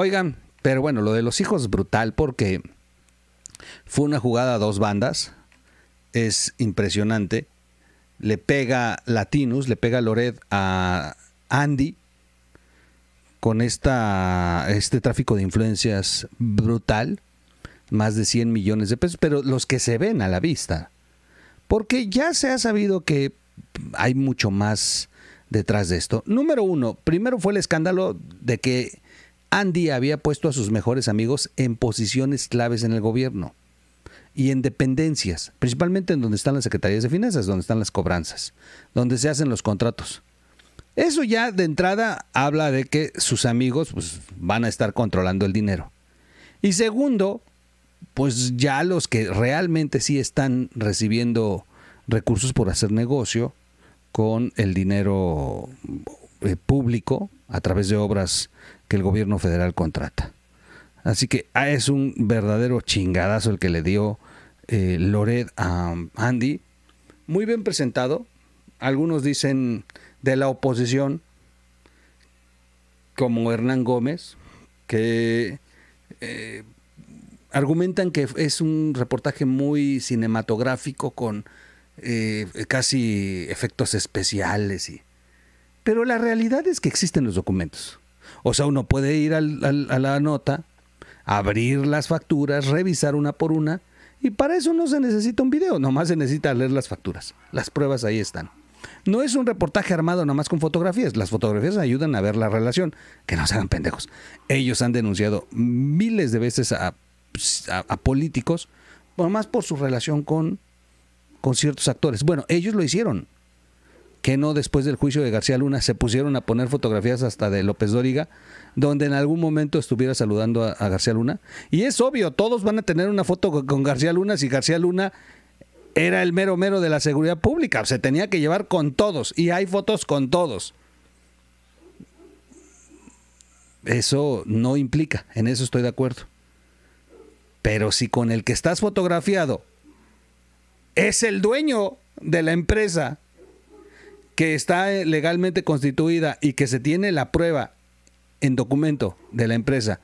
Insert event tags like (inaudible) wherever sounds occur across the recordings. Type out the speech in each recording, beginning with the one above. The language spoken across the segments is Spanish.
Oigan, pero bueno, lo de los hijos brutal porque fue una jugada a dos bandas. Es impresionante. Le pega Latinus, le pega Lored a Andy con esta, este tráfico de influencias brutal. Más de 100 millones de pesos, pero los que se ven a la vista. Porque ya se ha sabido que hay mucho más detrás de esto. Número uno, primero fue el escándalo de que Andy había puesto a sus mejores amigos en posiciones claves en el gobierno y en dependencias, principalmente en donde están las secretarías de finanzas, donde están las cobranzas, donde se hacen los contratos. Eso ya de entrada habla de que sus amigos pues, van a estar controlando el dinero. Y segundo, pues ya los que realmente sí están recibiendo recursos por hacer negocio con el dinero eh, público a través de obras que el gobierno federal contrata. Así que ah, es un verdadero chingadazo el que le dio eh, Lored a Andy. Muy bien presentado. Algunos dicen de la oposición, como Hernán Gómez, que eh, argumentan que es un reportaje muy cinematográfico con casi efectos especiales y pero la realidad es que existen los documentos. O sea, uno puede ir a la nota, abrir las facturas, revisar una por una, y para eso no se necesita un video, nomás se necesita leer las facturas. Las pruebas ahí están. No es un reportaje armado nomás con fotografías. Las fotografías ayudan a ver la relación. Que no se hagan pendejos. Ellos han denunciado miles de veces a, políticos, nomás por su relación con, con ciertos actores. Bueno, ellos lo hicieron que no después del juicio de García Luna se pusieron a poner fotografías hasta de López Dóriga, donde en algún momento estuviera saludando a, García Luna. Y es obvio, todos van a tener una foto con García Luna si García Luna era el mero mero de la seguridad pública, se tenía que llevar con todos y hay fotos con todos. Eso no implica, en eso estoy de acuerdo. Pero si con el que estás fotografiado es el dueño de la empresa que está eh, legalmente constituida y que se tiene la prueba en documento de la empresa,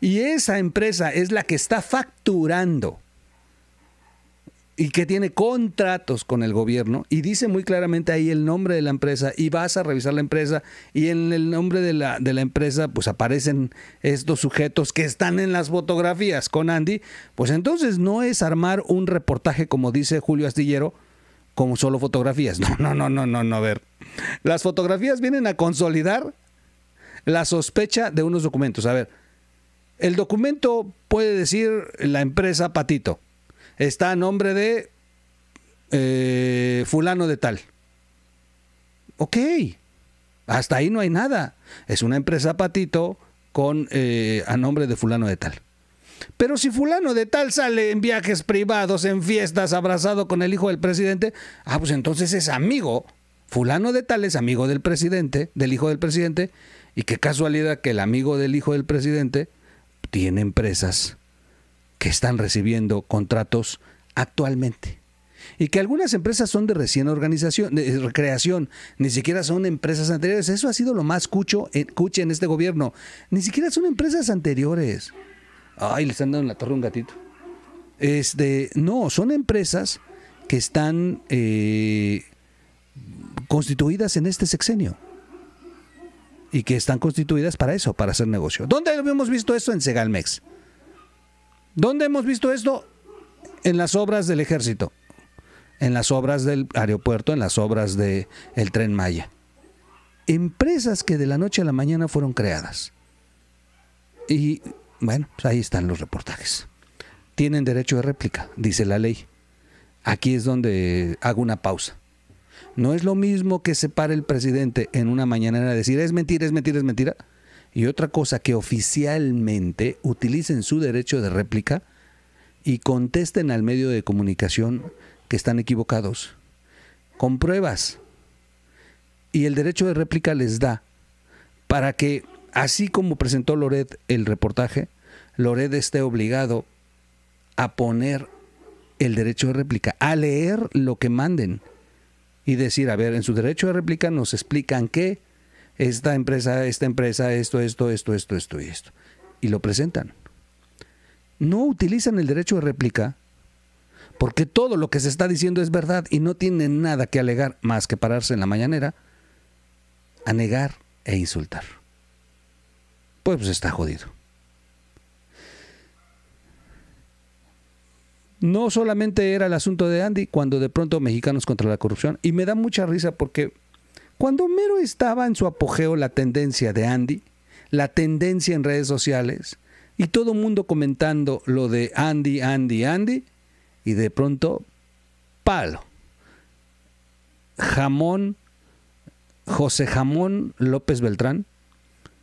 y esa empresa es la que está facturando y que tiene contratos con el gobierno y dice muy claramente ahí el nombre de la empresa y vas a revisar la empresa y en el nombre de la, de la empresa pues aparecen estos sujetos que están en las fotografías con Andy, pues entonces no es armar un reportaje como dice Julio Astillero, como solo fotografías. (laughs) No, no, no, no, no, no, a ver. Las fotografías vienen a consolidar la sospecha de unos documentos. A ver, el documento puede decir la empresa Patito. Está a nombre de eh, fulano de tal. Ok, hasta ahí no hay nada. Es una empresa Patito con eh, a nombre de fulano de tal. Pero si fulano de tal sale en viajes privados, en fiestas, abrazado con el hijo del presidente, ah, pues entonces es amigo. Fulano de tal es amigo del presidente, del hijo del presidente, y qué casualidad que el amigo del hijo del presidente tiene empresas que están recibiendo contratos actualmente. Y que algunas empresas son de recién organización, de recreación, ni siquiera son empresas anteriores. Eso ha sido lo más cucho en este gobierno. Ni siquiera son empresas anteriores ay, le están dando la torre un gatito. Este, no, son empresas que están eh, constituidas en este sexenio y que están constituidas para eso, para hacer negocio. ¿Dónde hemos visto esto? En Segalmex. ¿Dónde hemos visto esto? En las obras del ejército, en las obras del aeropuerto, en las obras del tren Maya. Empresas que de la noche a la mañana fueron creadas. Y bueno, pues ahí están los reportajes. Tienen derecho de réplica, dice la ley. Aquí es donde hago una pausa. No es lo mismo que se pare el presidente en una mañanera a decir es mentira, es mentira, es mentira. Y otra cosa, que oficialmente utilicen su derecho de réplica y contesten al medio de comunicación que están equivocados. Con pruebas. Y el derecho de réplica les da para que Así como presentó Loret el reportaje, Loret esté obligado a poner el derecho de réplica, a leer lo que manden y decir, a ver, en su derecho de réplica nos explican qué esta empresa, esta empresa, esto, esto, esto, esto, esto y esto. Y lo presentan. No utilizan el derecho de réplica porque todo lo que se está diciendo es verdad y no tienen nada que alegar más que pararse en la mañanera a negar e insultar pues está jodido. No solamente era el asunto de Andy, cuando de pronto Mexicanos contra la corrupción, y me da mucha risa porque cuando mero estaba en su apogeo la tendencia de Andy, la tendencia en redes sociales, y todo el mundo comentando lo de Andy, Andy, Andy, y de pronto, palo. Jamón, José Jamón López Beltrán,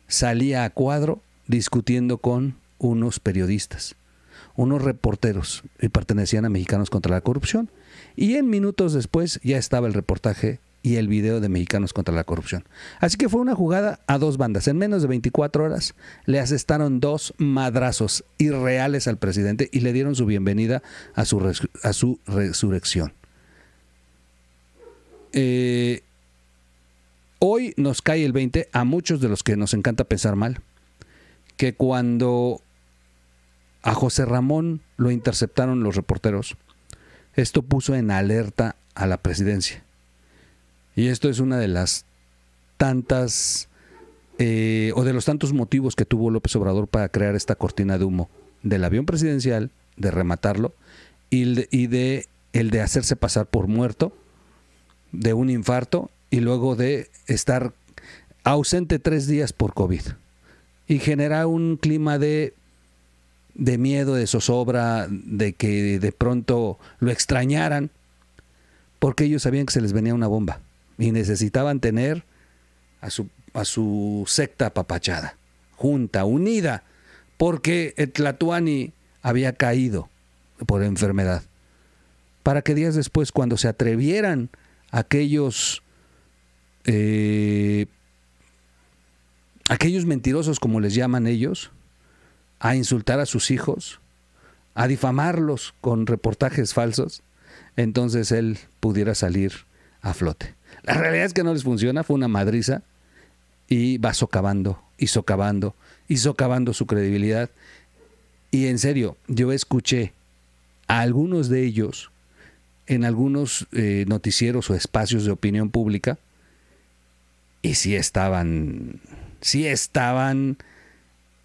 salía a cuadro discutiendo con unos periodistas, unos reporteros, y pertenecían a Mexicanos contra la Corrupción. Y en minutos después ya estaba el reportaje y el video de Mexicanos contra la Corrupción. Así que fue una jugada a dos bandas. En menos de 24 horas le asestaron dos madrazos irreales al presidente y le dieron su bienvenida a su, a su resurrección. Eh, hoy nos cae el 20 a muchos de los que nos encanta pensar mal, que cuando a José Ramón lo interceptaron los reporteros, esto puso en alerta a la presidencia. Y esto es una de las tantas eh, o de los tantos motivos que tuvo López Obrador para crear esta cortina de humo del avión presidencial, de rematarlo y y de el de hacerse pasar por muerto de un infarto y luego de estar ausente tres días por COVID y generar un clima de, miedo, de zozobra, de que de pronto lo extrañaran, porque ellos sabían que se les venía una bomba y necesitaban tener a su, a su secta apapachada, junta, unida, porque el Tlatuani había caído por enfermedad, para que días después, cuando se atrevieran aquellos eh, aquellos mentirosos, como les llaman ellos, a insultar a sus hijos, a difamarlos con reportajes falsos, entonces él pudiera salir a flote. La realidad es que no les funciona, fue una madriza y va socavando y socavando y socavando su credibilidad. Y en serio, yo escuché a algunos de ellos en algunos eh, noticieros o espacios de opinión pública y sí estaban, sí estaban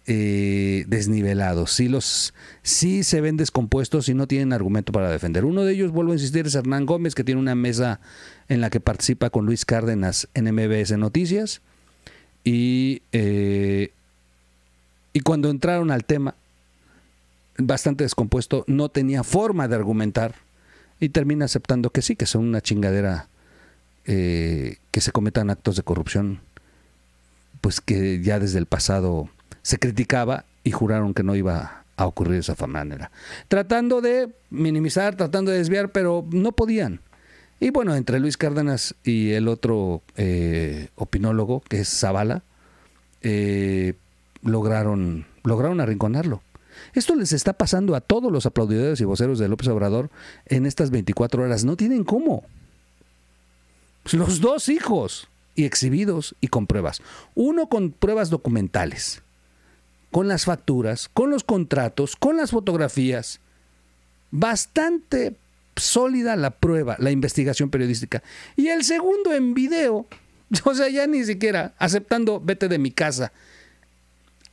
eh, desnivelados, sí, los, sí se ven descompuestos y no tienen argumento para defender. Uno de ellos, vuelvo a insistir, es Hernán Gómez, que tiene una mesa en la que participa con Luis Cárdenas en MBS Noticias. Y, eh, y cuando entraron al tema, bastante descompuesto, no tenía forma de argumentar y termina aceptando que sí, que son una chingadera eh, que se cometan actos de corrupción, pues que ya desde el pasado se criticaba y juraron que no iba a ocurrir de esa manera. Tratando de minimizar, tratando de desviar, pero no podían. Y bueno, entre Luis Cárdenas y el otro eh, opinólogo, que es Zavala, eh, lograron, lograron arrinconarlo. Esto les está pasando a todos los aplaudidores y voceros de López Obrador en estas 24 horas. No tienen cómo. Los dos hijos, y exhibidos y con pruebas. Uno con pruebas documentales, con las facturas, con los contratos, con las fotografías. Bastante sólida la prueba, la investigación periodística. Y el segundo en video, (laughs) o sea, ya ni siquiera aceptando vete de mi casa.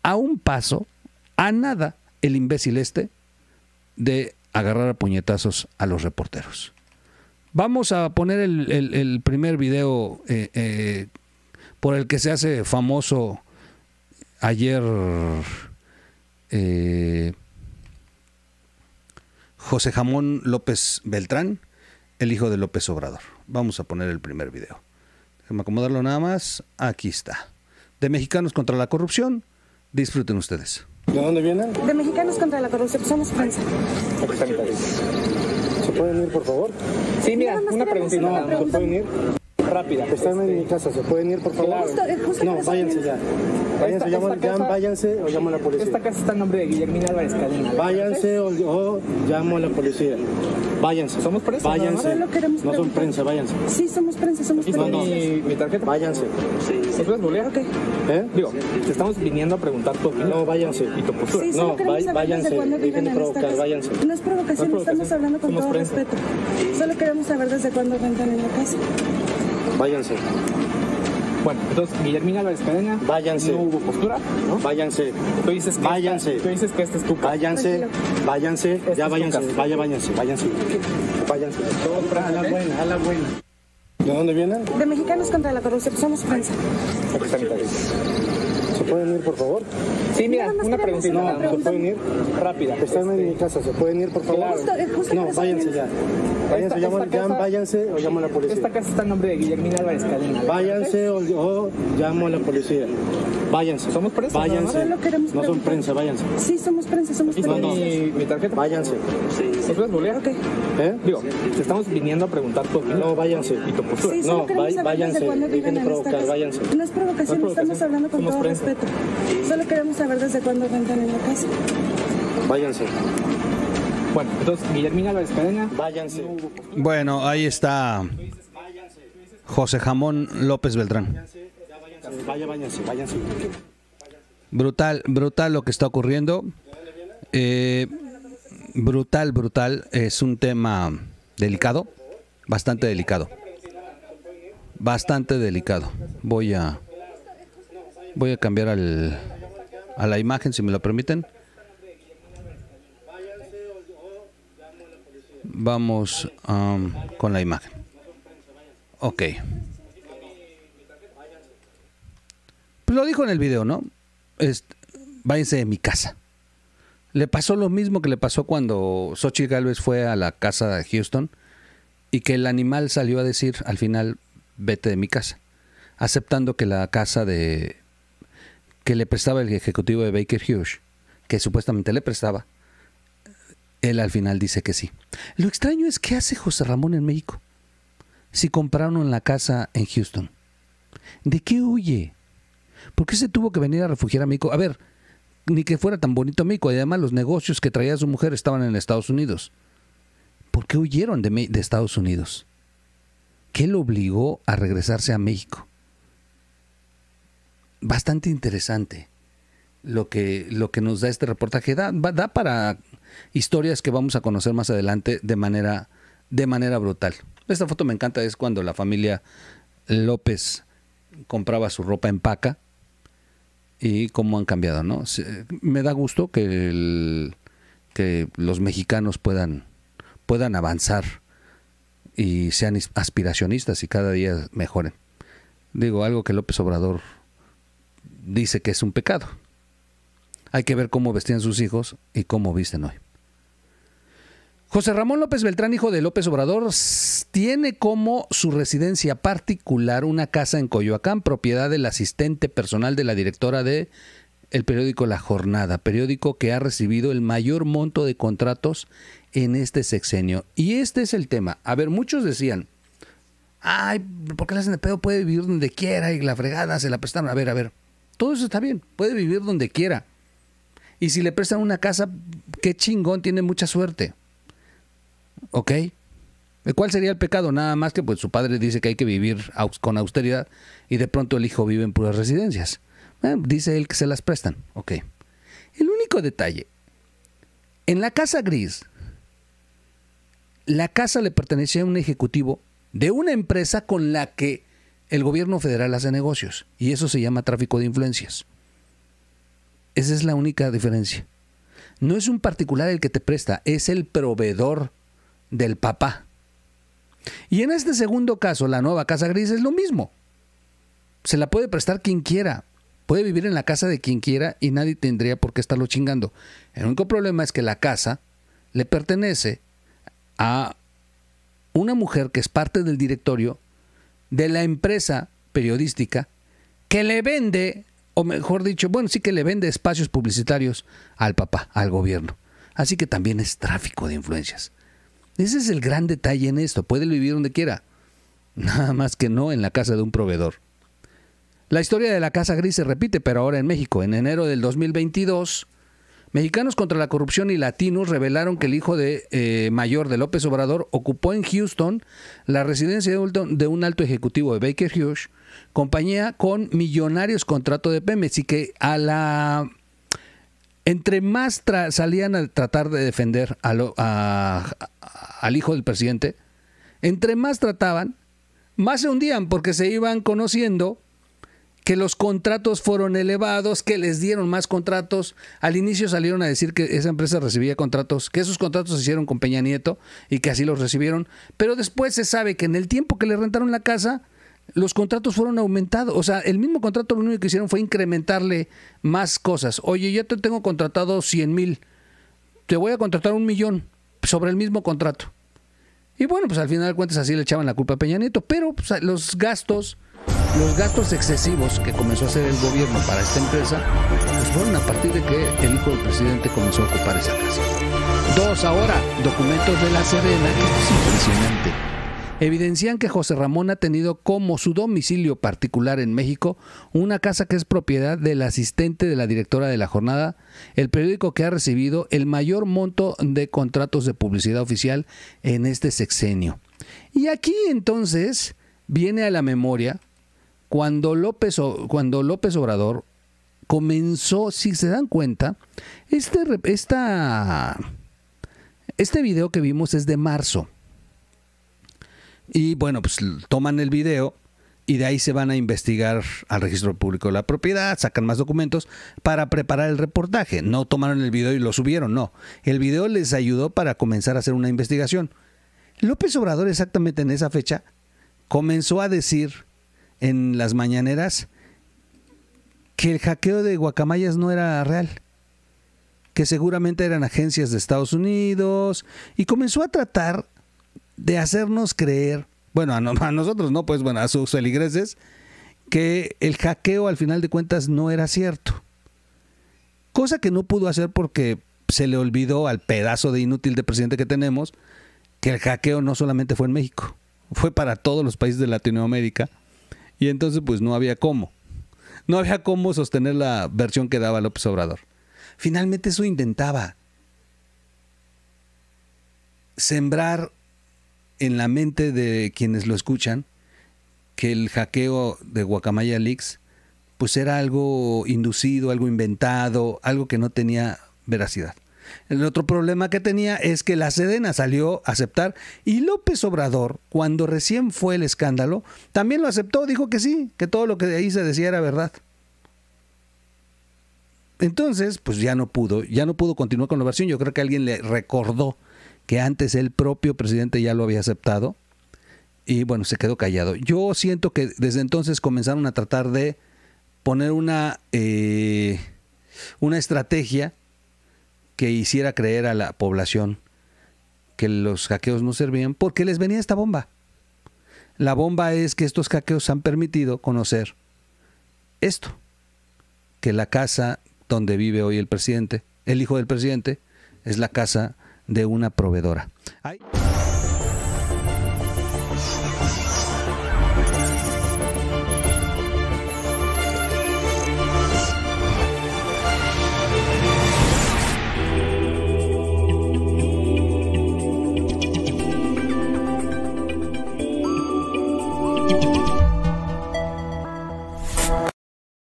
A un paso, a nada, el imbécil este de agarrar a puñetazos a los reporteros. Vamos a poner el, primer video eh, eh, por el que se hace famoso ayer eh, José Jamón López Beltrán, el hijo de López Obrador. Vamos a poner el primer video. Déjenme acomodarlo nada más. Aquí está. De Mexicanos contra la Corrupción. Disfruten ustedes. ¿De dónde vienen? De Mexicanos contra la Corrupción. Somos prensa pueden ir, por favor? Sí, mira, una pregunta. No, rápida. Están en mi este, casa, se pueden ir, por favor. Eh, no, váyanse ya. Váyanse, esta, váyanse o llamo a la policía. Esta casa está en nombre de Guillermina Álvarez Cadena. Váyanse o, llamo a la policía. Váyanse. ¿Somos prensa? No, son prensa, váyanse. Sí, somos prensa, somos prensa. No, ¿Mi, tarjeta? Váyanse. ¿Se puedes bolear o qué? ¿Eh? Digo, te estamos viniendo a preguntar tu opinión. No, váyanse. Y tu postura. no, váyanse. provocar, váyanse. No es provocación, estamos hablando con todo respeto. Solo queremos saber desde cuándo rentan en la casa. Váyanse. Bueno, entonces Guillermina Álvarez Cadena. Váyanse. No hubo postura, ¿no? Váyanse. Tú dices que váyanse. tú dices que este es tu Váyanse, pues váyanse, ya váyanse, vaya, váyanse, váyanse. Váyanse. Todo a la buena, a la buena. ¿De dónde vienen? De Mexicanos contra la Corrupción, somos prensa pueden ir, por favor? Sí, mira, una pregunta. pueden ir? Rápida. Están en mi este, casa, ¿se pueden ir, por favor? Eh, no, váyanse ya. Váyanse, esta, llaman, váyanse o llamo a la policía. Esta casa está en nombre de Guillermina Álvarez Cadena. Váyanse o, llamo a la policía. Váyanse. ¿Somos prensa? Váyanse. No, no son prensa, váyanse. Sí, somos prensa, somos prensa. No, no. ¿Mi, tarjeta? Váyanse. Sí. puedes volver? o qué? ¿Eh? Digo, te estamos viniendo a preguntar por No, váyanse. no, váyanse. Dejen de provocar, váyanse. No es provocación, estamos hablando con todo respeto. Solo queremos saber desde cuándo rentan en la casa. Váyanse. Bueno, entonces Guillermina la Cadena. Váyanse. Bueno, ahí está José Jamón López Beltrán. váyanse, váyanse. Brutal, brutal lo que está ocurriendo. Eh, brutal, brutal. Es un tema delicado, bastante delicado. Bastante delicado. Voy a... Voy a cambiar al, a la imagen, si me lo permiten. Vamos um, con la imagen. Ok. Pues lo dijo en el video, ¿no? váyanse de mi casa. Le pasó lo mismo que le pasó cuando Sochi Galvez fue a la casa de Houston y que el animal salió a decir al final, vete de mi casa, aceptando que la casa de que le prestaba el ejecutivo de Baker Hughes, que supuestamente le prestaba, él al final dice que sí. Lo extraño es qué hace José Ramón en México. Si compraron la casa en Houston, ¿de qué huye? ¿Por qué se tuvo que venir a refugiar a México? A ver, ni que fuera tan bonito México, y además los negocios que traía su mujer estaban en Estados Unidos. ¿Por qué huyeron de, de Estados Unidos? ¿Qué lo obligó a regresarse a México? bastante interesante lo que, lo que nos da este reportaje. Da, para historias que vamos a conocer más adelante de manera, de manera brutal. Esta foto me encanta, es cuando la familia López compraba su ropa en paca y cómo han cambiado, ¿no? Me da gusto que, que los mexicanos puedan, puedan avanzar y sean aspiracionistas y cada día mejoren. Digo, algo que López Obrador dice que es un pecado. Hay que ver cómo vestían sus hijos y cómo visten hoy. José Ramón López Beltrán, hijo de López Obrador, tiene como su residencia particular una casa en Coyoacán, propiedad del asistente personal de la directora de el periódico La Jornada, periódico que ha recibido el mayor monto de contratos en este sexenio. Y este es el tema. A ver, muchos decían, ay, ¿por qué la hacen de pedo? Puede vivir donde quiera y la fregada se la prestaron. A ver, a ver. Todo eso está bien, puede vivir donde quiera. Y si le prestan una casa, qué chingón, tiene mucha suerte. ¿Ok? ¿Cuál sería el pecado? Nada más que pues su padre dice que hay que vivir con austeridad y de pronto el hijo vive en puras residencias. Eh, dice él que se las prestan. Ok. El único detalle. En la casa gris, la casa le pertenecía a un ejecutivo de una empresa con la que el gobierno federal hace negocios y eso se llama tráfico de influencias. Esa es la única diferencia. No es un particular el que te presta, es el proveedor del papá. Y en este segundo caso, la nueva casa gris es lo mismo. Se la puede prestar quien quiera. Puede vivir en la casa de quien quiera y nadie tendría por qué estarlo chingando. El único problema es que la casa le pertenece a una mujer que es parte del directorio de la empresa periodística que le vende, o mejor dicho, bueno, sí que le vende espacios publicitarios al papá, al gobierno. Así que también es tráfico de influencias. Ese es el gran detalle en esto. Puede vivir donde quiera. Nada más que no en la casa de un proveedor. La historia de la Casa Gris se repite, pero ahora en México. En enero del 2022, Mexicanos contra la corrupción y latinos revelaron que el hijo de eh, mayor de López Obrador ocupó en Houston la residencia de un alto ejecutivo de Baker Hughes, compañía con millonarios contrato de Pemex y que a la entre más salían a tratar de defender al hijo del presidente, entre más trataban, más se hundían porque se iban conociendo que los contratos fueron elevados, que les dieron más contratos. Al inicio salieron a decir que esa empresa recibía contratos, que esos contratos se hicieron con Peña Nieto y que así los recibieron. Pero después se sabe que en el tiempo que le rentaron la casa, los contratos fueron aumentados. O sea, el mismo contrato lo único que hicieron fue incrementarle más cosas. Oye, yo te tengo contratado 100 mil, te voy a contratar un millón sobre el mismo contrato. Y bueno, pues al final de cuentas así le echaban la culpa a Peña Nieto, pero pues, los gastos los gastos excesivos que comenzó a hacer el gobierno para esta empresa pues fueron a partir de que el hijo del presidente comenzó a ocupar esa casa. Dos, ahora, documentos de la Serena, impresionante, evidencian que José Ramón ha tenido como su domicilio particular en México una casa que es propiedad del asistente de la directora de la jornada, el periódico que ha recibido el mayor monto de contratos de publicidad oficial en este sexenio. Y aquí entonces viene a la memoria cuando López, cuando López Obrador comenzó, si se dan cuenta, este, esta, este video que vimos es de marzo. Y bueno, pues toman el video y de ahí se van a investigar al registro público de la propiedad, sacan más documentos para preparar el reportaje. No tomaron el video y lo subieron, no. El video les ayudó para comenzar a hacer una investigación. López Obrador exactamente en esa fecha comenzó a decir en las mañaneras que el hackeo de guacamayas no era real, que seguramente eran agencias de Estados Unidos, y comenzó a tratar de hacernos creer, bueno, a, nosotros no, pues bueno, a sus feligreses, que el hackeo al final de cuentas no era cierto. Cosa que no pudo hacer porque se le olvidó al pedazo de inútil de presidente que tenemos que el hackeo no solamente fue en México, fue para todos los países de Latinoamérica y entonces pues no había cómo. No había cómo sostener la versión que daba López Obrador. Finalmente eso intentaba. Sembrar en la mente de quienes lo escuchan que el hackeo de Guacamaya Leaks pues era algo inducido, algo inventado, algo que no tenía veracidad. El otro problema que tenía es que la Sedena salió a aceptar y López Obrador, cuando recién fue el escándalo, también lo aceptó, dijo que sí, que todo lo que de ahí se decía era verdad. Entonces, pues ya no pudo, ya no pudo continuar con la versión. Yo creo que alguien le recordó que antes el propio presidente ya lo había aceptado y bueno, se quedó callado. Yo siento que desde entonces comenzaron a tratar de poner una, eh, una estrategia que hiciera creer a la población que los hackeos no servían porque les venía esta bomba. La bomba es que estos hackeos han permitido conocer esto, que la casa donde vive hoy el presidente, el hijo del presidente, es la casa de una proveedora.